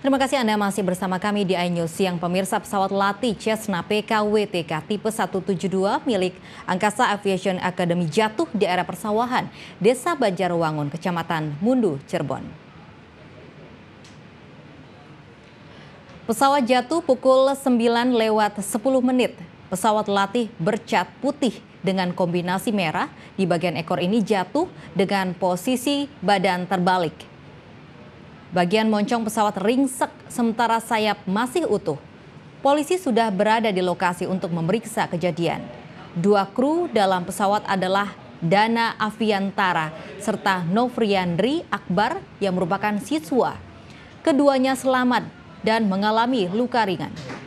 Terima kasih Anda masih bersama kami di iNews Siang Pemirsa pesawat latih Cessna PKWTK tipe 172 milik Angkasa Aviation Academy jatuh di area persawahan Desa Banjarwangun, Kecamatan Mundu, Cirebon. Pesawat jatuh pukul 9 lewat 10 menit. Pesawat latih bercat putih dengan kombinasi merah di bagian ekor ini jatuh dengan posisi badan terbalik. Bagian moncong pesawat ringsek sementara sayap masih utuh. Polisi sudah berada di lokasi untuk memeriksa kejadian. Dua kru dalam pesawat adalah Dana Aviantara serta Novriandri Akbar yang merupakan siswa. Keduanya selamat dan mengalami luka ringan.